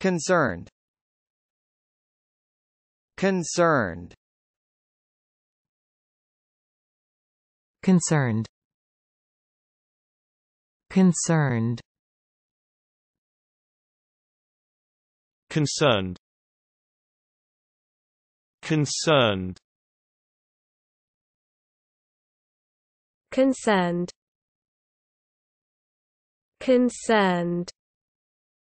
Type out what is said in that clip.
Concerned Concerned Concerned Concerned Concerned Concerned Concerned Concerned